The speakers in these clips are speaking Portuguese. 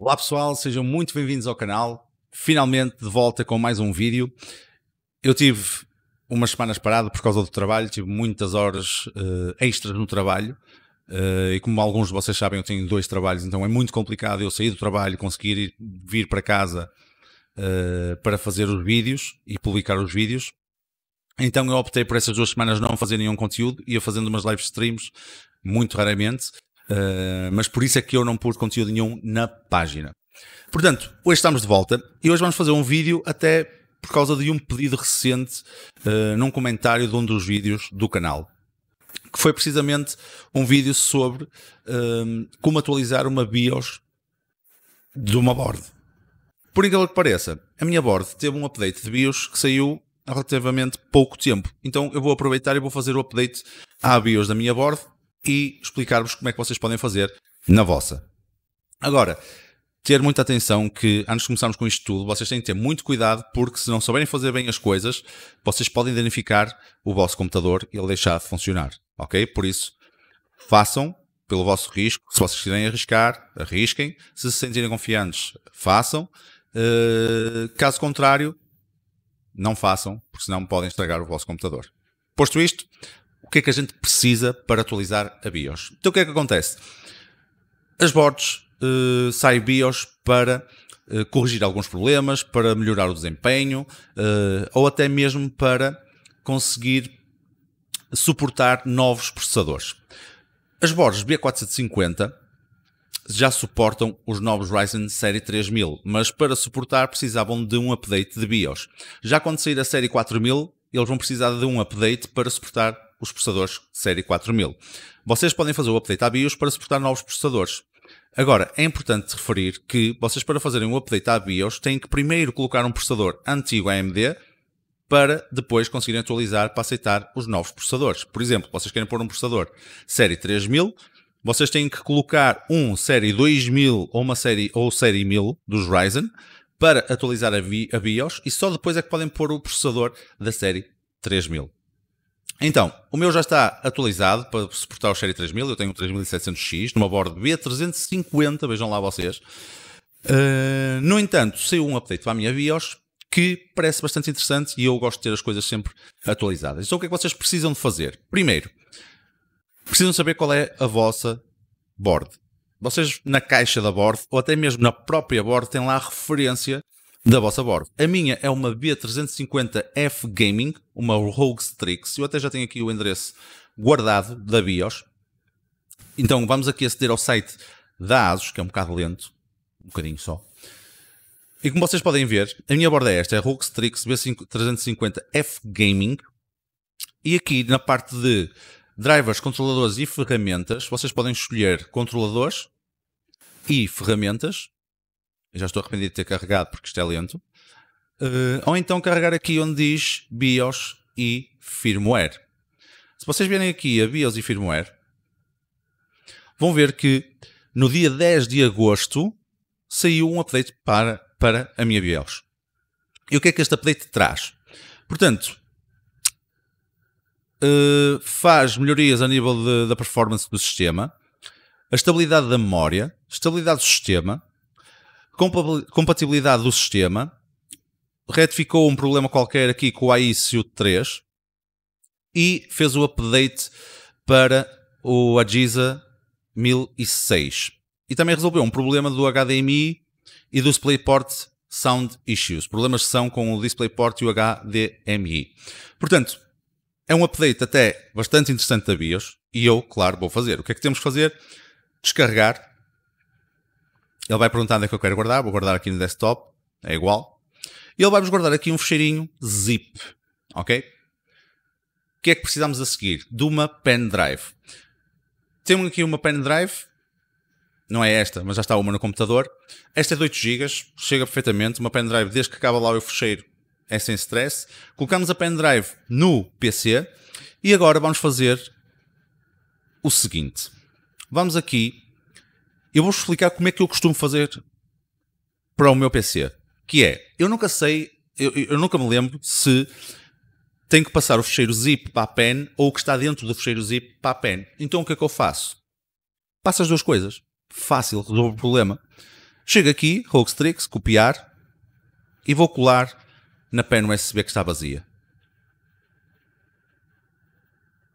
Olá pessoal, sejam muito bem-vindos ao canal. Finalmente de volta com mais um vídeo. Eu tive umas semanas parado por causa do trabalho, tive muitas horas uh, extras no trabalho. Uh, e como alguns de vocês sabem, eu tenho dois trabalhos, então é muito complicado eu sair do trabalho, conseguir ir, vir para casa uh, para fazer os vídeos e publicar os vídeos. Então eu optei por essas duas semanas não fazer nenhum conteúdo, e ia fazendo umas live streams muito raramente eh, mas por isso é que eu não pus conteúdo nenhum na página. Portanto, hoje estamos de volta e hoje vamos fazer um vídeo até por causa de um pedido recente uh, num comentário de um dos vídeos do canal. Que foi precisamente um vídeo sobre uh, como atualizar uma BIOS de uma board. Por incrível que pareça, a minha board teve um update de BIOS que saiu há relativamente pouco tempo. Então eu vou aproveitar e vou fazer o update à BIOS da minha board e explicar-vos como é que vocês podem fazer na vossa. Agora, ter muita atenção que antes de começarmos com isto tudo, vocês têm que ter muito cuidado porque se não souberem fazer bem as coisas, vocês podem danificar o vosso computador e ele deixar de funcionar, ok? Por isso, façam pelo vosso risco. Se vocês quiserem arriscar, arrisquem. Se se sentirem confiantes, façam. Uh, caso contrário, não façam, porque senão podem estragar o vosso computador. Posto isto, o que é que a gente precisa para atualizar a BIOS. Então o que é que acontece? As boards uh, saem BIOS para uh, corrigir alguns problemas, para melhorar o desempenho uh, ou até mesmo para conseguir suportar novos processadores. As boards B450 já suportam os novos Ryzen série 3000, mas para suportar precisavam de um update de BIOS. Já quando sair a série 4000, eles vão precisar de um update para suportar os processadores série 4000. Vocês podem fazer o update à BIOS para suportar novos processadores. Agora, é importante referir que vocês para fazerem o update à BIOS têm que primeiro colocar um processador antigo AMD para depois conseguirem atualizar para aceitar os novos processadores. Por exemplo, vocês querem pôr um processador série 3000, vocês têm que colocar um série 2000 ou uma série ou série 1000 dos Ryzen para atualizar a, BIOS e só depois é que podem pôr o processador da série 3000. Então, o meu já está atualizado para suportar o Sherry 3000. Eu tenho um 3700X numa board B350, vejam lá vocês. Uh, no entanto, saiu um update para a minha BIOS que parece bastante interessante e eu gosto de ter as coisas sempre atualizadas. Então, o que é que vocês precisam de fazer? Primeiro, precisam saber qual é a vossa board. Vocês, na caixa da board, ou até mesmo na própria board, têm lá a referência da vossa bordo. A minha é uma B350F Gaming, uma Rogue Strix. Eu até já tenho aqui o endereço guardado da BIOS. Então vamos aqui aceder ao site da ASUS, que é um bocado lento, um bocadinho só. E como vocês podem ver, a minha borda é esta, é a Rogue Strix B350F Gaming. E aqui na parte de drivers, controladores e ferramentas, vocês podem escolher controladores e ferramentas já estou arrependido de ter carregado porque isto é lento. Uh, ou então carregar aqui onde diz BIOS e firmware. Se vocês virem aqui a BIOS e firmware, vão ver que no dia 10 de agosto saiu um update para, para a minha BIOS. E o que é que este update traz? Portanto, uh, faz melhorias a nível de, da performance do sistema, a estabilidade da memória, estabilidade do sistema, compatibilidade do sistema, retificou um problema qualquer aqui com o AI 3 e fez o update para o Agiza 1006. E também resolveu um problema do HDMI e do DisplayPort Sound Issues. Problemas que são com o DisplayPort e o HDMI. Portanto, é um update até bastante interessante da BIOS e eu, claro, vou fazer. O que é que temos que fazer? Descarregar ele vai perguntar onde é que eu quero guardar, vou guardar aqui no desktop, é igual. E ele vai-vos guardar aqui um fecheirinho zip, ok? O que é que precisamos a seguir? De uma pendrive. Temos aqui uma pendrive, não é esta, mas já está uma no computador. Esta é de 8 GB, chega perfeitamente, uma pendrive desde que acaba lá o fecheiro é sem stress. Colocamos a pendrive no PC e agora vamos fazer o seguinte. Vamos aqui eu vou explicar como é que eu costumo fazer para o meu PC. Que é, eu nunca sei, eu, eu nunca me lembro se tenho que passar o fecheiro zip para a pen ou o que está dentro do fecheiro zip para a pen. Então o que é que eu faço? Passo as duas coisas. Fácil, resolvo o problema. Chego aqui, Roguestrix, copiar e vou colar na pen USB que está vazia.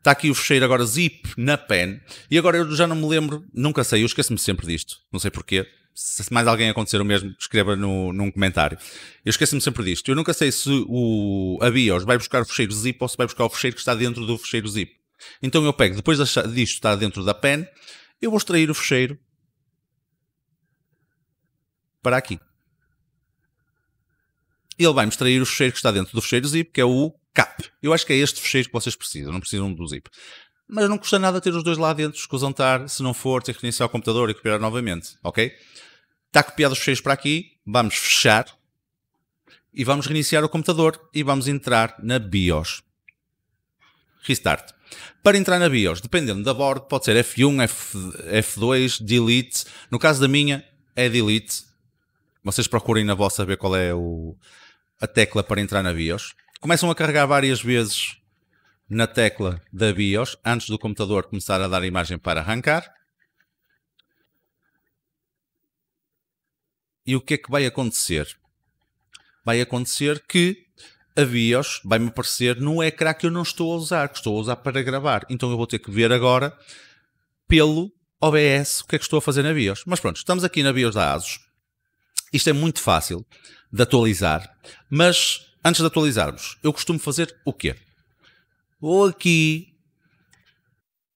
Está aqui o fecheiro agora zip na pen. E agora eu já não me lembro, nunca sei, eu esqueço-me sempre disto. Não sei porquê. Se mais alguém acontecer o mesmo, escreva no, num comentário. Eu esqueço-me sempre disto. Eu nunca sei se o, a BIOS vai buscar o fecheiro zip ou se vai buscar o fecheiro que está dentro do fecheiro zip. Então eu pego, depois disto está dentro da pen, eu vou extrair o fecheiro para aqui. Ele vai-me extrair o fecheiro que está dentro do fecheiro zip, que é o cap. Eu acho que é este fecheiro que vocês precisam, não precisam do zip. Mas não custa nada ter os dois lá dentro, escusantar, se não for, ter que reiniciar o computador e copiar novamente, ok? Está copiado os fecheiros para aqui, vamos fechar e vamos reiniciar o computador e vamos entrar na BIOS. Restart. Para entrar na BIOS, dependendo da board, pode ser F1, F, F2, Delete. No caso da minha, é Delete. Vocês procurem na vossa ver qual é o, a tecla para entrar na BIOS começam a carregar várias vezes na tecla da BIOS antes do computador começar a dar a imagem para arrancar. E o que é que vai acontecer? Vai acontecer que a BIOS vai-me aparecer no ecrã que eu não estou a usar, que estou a usar para gravar. Então eu vou ter que ver agora pelo OBS o que é que estou a fazer na BIOS. Mas pronto, estamos aqui na BIOS da ASUS. Isto é muito fácil de atualizar, mas Antes de atualizarmos, eu costumo fazer o quê? Vou aqui.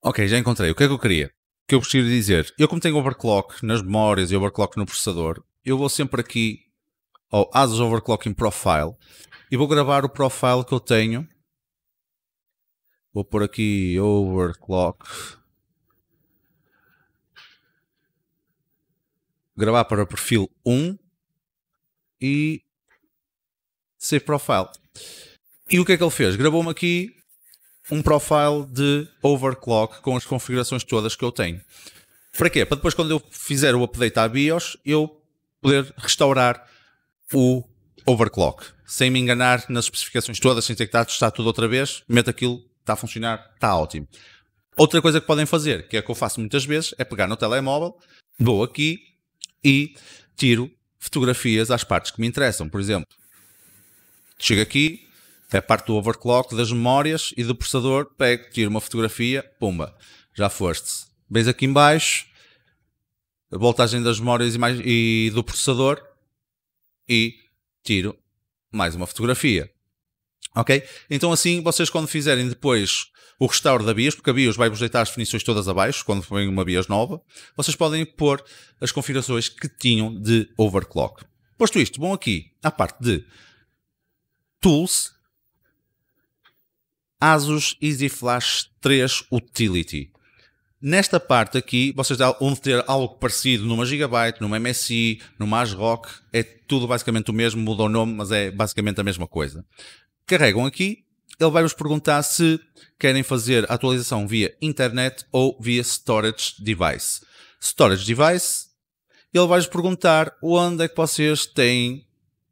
Ok, já encontrei. O que é que eu queria? O que eu gostaria de dizer? Eu, como tenho overclock nas memórias e overclock no processador, eu vou sempre aqui ao ASUS Overclocking Profile e vou gravar o profile que eu tenho. Vou pôr aqui overclock. Gravar para perfil 1 e Save profile. E o que é que ele fez? Gravou-me aqui um profile de overclock com as configurações todas que eu tenho. Para quê? Para depois, quando eu fizer o update à BIOS, eu poder restaurar o overclock. Sem me enganar nas especificações todas, sem ter que estar a testar tudo outra vez, meto aquilo, está a funcionar, está ótimo. Outra coisa que podem fazer, que é que eu faço muitas vezes, é pegar no telemóvel, vou aqui e tiro fotografias às partes que me interessam. Por exemplo, Chega aqui, é a parte do overclock das memórias e do processador, pego, tiro uma fotografia, pumba, já foste. Vês aqui embaixo a voltagem das memórias e, mais, e do processador e tiro mais uma fotografia. Ok? Então assim, vocês quando fizerem depois o restauro da BIOS, porque a BIOS vai-vos deitar as definições todas abaixo, quando forem uma BIOS nova, vocês podem pôr as configurações que tinham de overclock. Posto isto, bom aqui, à parte de Tools, Asus Easy Flash 3 Utility. Nesta parte aqui, vocês vão ter algo parecido numa Gigabyte, numa MSI, numa ASRock, é tudo basicamente o mesmo, muda o nome, mas é basicamente a mesma coisa. Carregam aqui, ele vai-vos perguntar se querem fazer a atualização via internet ou via storage device. Storage device, ele vai-vos perguntar onde é que vocês têm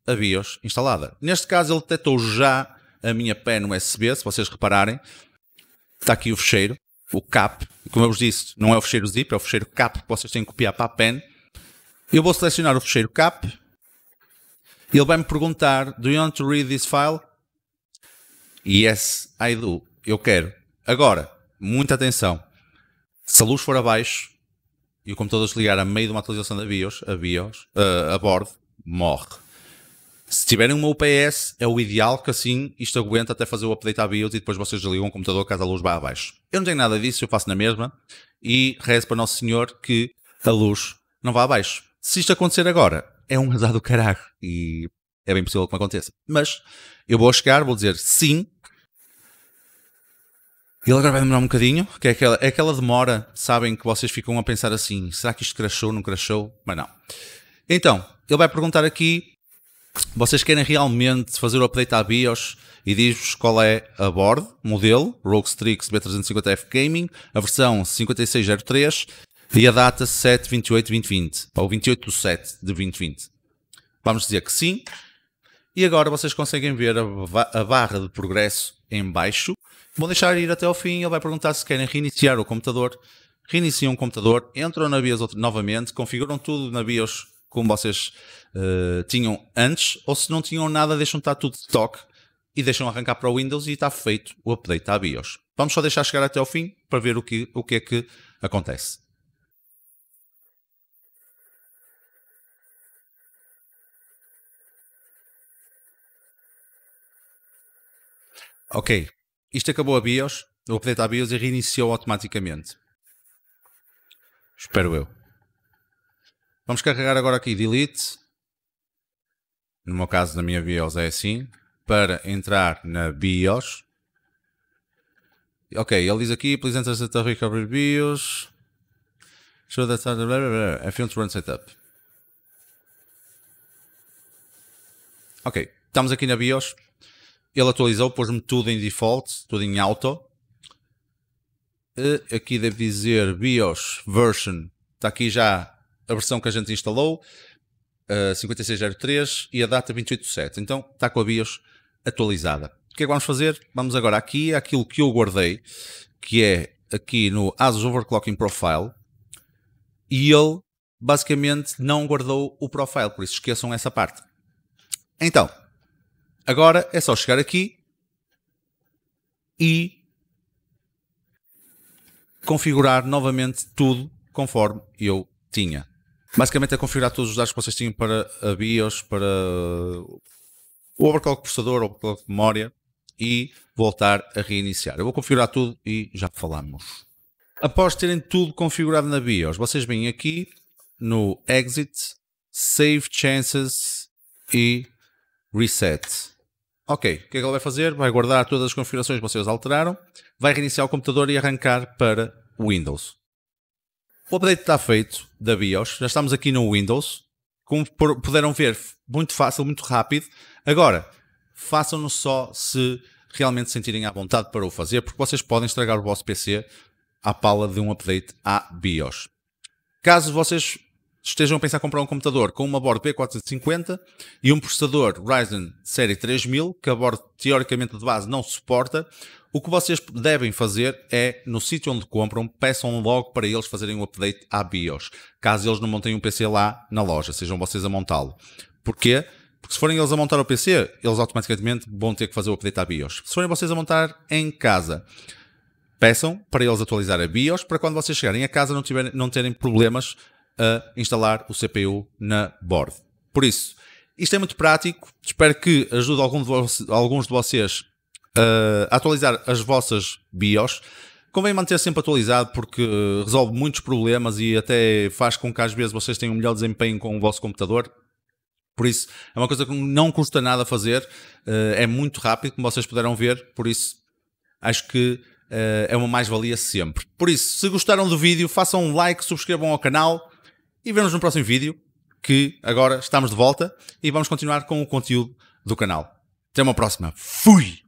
a BIOS instalada. Neste caso, ele detectou já a minha pen USB, se vocês repararem. Está aqui o fecheiro, o cap. Como eu vos disse, não é o fecheiro zip, é o fecheiro cap que vocês têm que copiar para a pen. Eu vou selecionar o fecheiro cap. Ele vai-me perguntar, do you want to read this file? Yes, I do. Eu quero. Agora, muita atenção. Se a luz for abaixo e o computador desligar a meio de uma atualização da BIOS, a BIOS, eh, a bordo, morre se tiverem uma UPS, é o ideal que assim isto aguenta até fazer o update à BIOS e depois vocês ligam o computador caso a luz vá abaixo. Eu não tenho nada disso, eu faço na mesma e rezo para Nosso Senhor que a luz não vá abaixo. Se isto acontecer agora, é um azar do caralho e é bem possível que me aconteça. Mas eu vou chegar, vou dizer sim. Ele agora vai demorar um bocadinho, que é aquela, é aquela demora, sabem, que vocês ficam a pensar assim, será que isto crashou, não crashou? Mas não. Então, ele vai perguntar aqui vocês querem realmente fazer o update à BIOS e diz-vos qual é a board, modelo, Rogue Strix B350F Gaming, a versão 5603 e a data 7-28-2020, ou 28 de 7 de 2020. Vamos dizer que sim. E agora vocês conseguem ver a, barra de progresso em baixo. Vou deixar ir até ao fim, ele vai perguntar se querem reiniciar o computador. Reiniciam o computador, entram na BIOS novamente, configuram tudo na BIOS como vocês uh, tinham antes, ou se não tinham nada, deixam estar tudo de toque e deixam arrancar para o Windows e está feito o update à BIOS. Vamos só deixar chegar até ao fim para ver o que, o que é que acontece. Ok, isto acabou a BIOS, o update à BIOS e reiniciou automaticamente. Espero eu. Vamos carregar agora aqui Delete. No meu caso, na minha BIOS é assim. Para entrar na BIOS. Ok, ele diz aqui, please enter the recovery BIOS. Show that blah, blah, blah, F1 to run setup. Ok, estamos aqui na BIOS. Ele atualizou, pôs-me tudo em default, tudo em auto. E eh, aqui deve dizer BIOS version. Está aqui já a versão que a gente instalou, uh, eh, 5603 e a data 287. Então está com a BIOS atualizada. O que é que vamos fazer? Vamos agora aqui àquilo que eu guardei, que é aqui no ASUS Overclocking Profile, e ele basicamente não guardou o profile, por isso esqueçam essa parte. Então, agora é só chegar aqui e configurar novamente tudo conforme eu tinha. Basicamente é configurar todos os dados que vocês tinham para a BIOS, para o overclock processador, o overclock de memória e voltar a reiniciar. Eu vou configurar tudo e já falamos. Após terem tudo configurado na BIOS, vocês vêm aqui no Exit, Save Chances e Reset. Ok, o que é que ele vai fazer? Vai guardar todas as configurações que vocês alteraram, vai reiniciar o computador e arrancar para Windows. O update está feito da BIOS. Já estamos aqui no Windows. Como puderam ver, muito fácil, muito rápido. Agora, façam-no só se realmente sentirem à vontade para o fazer, porque vocês podem estragar o vosso PC à pala de um update à BIOS. Caso vocês estejam a pensar em comprar um computador com uma board B450 e um processador Ryzen série 3000, que a board teoricamente de base não suporta, o que vocês devem fazer é, no sítio onde compram, peçam logo para eles fazerem o um update à BIOS, caso eles não montem um PC lá na loja, sejam vocês a montá-lo. Porquê? Porque se forem eles a montar o PC, eles automaticamente vão ter que fazer o update à BIOS. Se forem vocês a montar em casa, peçam para eles atualizar a BIOS para quando vocês chegarem a casa não, tiverem, não terem problemas a instalar o CPU na board. Por isso, isto é muito prático. Espero que ajude algum de vocês, alguns de vocês uh, atualizar as vossas BIOS. Convém manter sempre atualizado porque eh, resolve muitos problemas e até faz com que às vezes vocês tenham um melhor desempenho com o vosso computador. Por isso, é uma coisa que não custa nada fazer, uh, é muito rápido, como vocês puderam ver, por isso acho que uh, é uma mais-valia sempre. Por isso, se gostaram do vídeo, façam um like, subscrevam ao canal e vemos no próximo vídeo, que agora estamos de volta e vamos continuar com o conteúdo do canal. Até uma próxima. Fui!